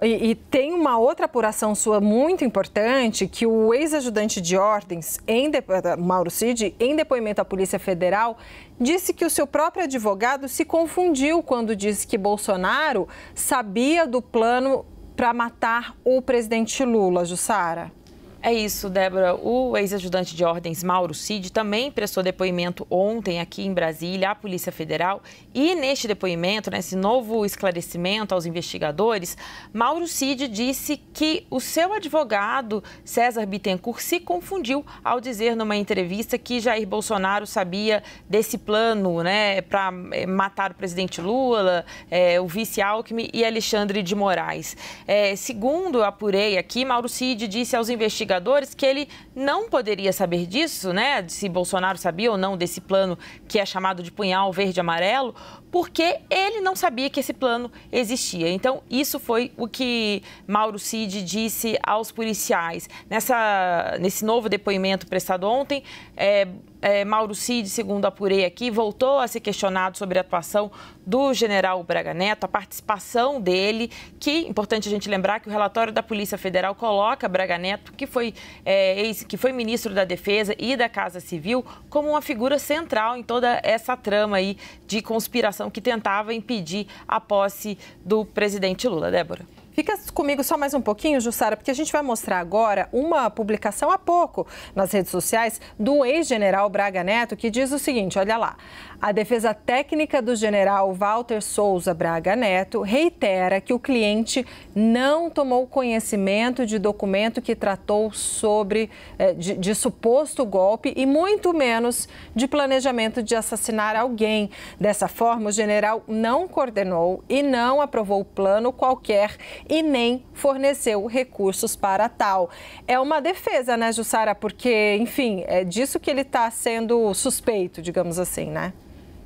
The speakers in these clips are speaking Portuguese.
E, e, tem uma outra apuração sua muito importante, que o ex-ajudante de ordens, em de... Eh, Mauro Cid, em depoimento à Polícia Federal, disse que o seu próprio advogado se confundiu quando disse que Bolsonaro sabia do plano para matar o presidente Lula, Jussara. É isso, Débora. O ex-ajudante de ordens Mauro Cid também prestou depoimento ontem aqui em Brasília à Polícia Federal. E neste depoimento, nesse novo esclarecimento aos investigadores, Mauro Cid disse que o seu advogado, César Bittencourt, se confundiu ao dizer numa entrevista que Jair Bolsonaro sabia desse plano né, para eh, matar o presidente Lula, é, o vice Alckmin e Alexandre de Moraes. É, segundo apurei aqui, Mauro Cid disse aos investigadores investigadores que ele não poderia saber disso, né? Se Bolsonaro sabia ou não desse plano que é chamado de punhal verde-amarelo, porque ele não sabia que esse plano existia. Então, isso foi o que Mauro Cid disse aos policiais. Nessa, nesse novo depoimento prestado ontem, é, é, Mauro Cid, segundo apurei aqui, voltou a ser questionado sobre a atuação do general Braga Neto, a participação dele, que, importante a gente lembrar que o relatório da Polícia Federal coloca Braga Neto, que foi, é, ex, que foi ministro da Defesa e da Casa Civil, como uma figura central em toda essa trama aí de conspiração que tentava impedir a posse do presidente Lula. Débora. Fica comigo só mais um pouquinho, Jussara, porque a gente vai mostrar agora uma publicação há pouco nas redes sociais do ex-general Braga Neto, que diz o seguinte: olha lá. A defesa técnica do general Walter Souza Braga Neto reitera que o cliente não tomou conhecimento de documento que tratou sobre eh, de, de suposto golpe e muito menos de planejamento de assassinar alguém. Dessa forma, o general não coordenou e não aprovou plano qualquer e nem forneceu recursos para tal. É uma defesa, né, Jussara? Porque, enfim, é disso que ele está sendo suspeito, digamos assim, né?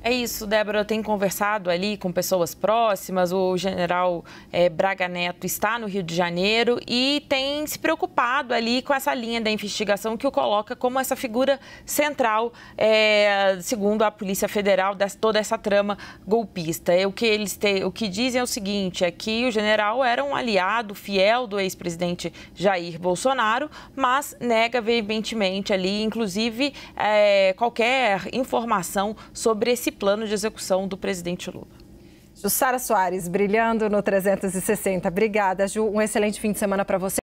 É isso, Débora. Eu tenho conversado ali com pessoas próximas. O general é, Braga Neto está no Rio de Janeiro e tem se preocupado ali com essa linha da investigação que o coloca como essa figura central, é, segundo a Polícia Federal, de toda essa trama golpista. É, o, que eles te, o que dizem é o seguinte: é que o general era um aliado fiel do ex-presidente Jair Bolsonaro, mas nega veementemente ali, inclusive, eh, qualquer informação sobre esse esse plano de execução do presidente Lula. Jussara Soares, brilhando no 360. Obrigada, Ju. Um excelente fim de semana para você.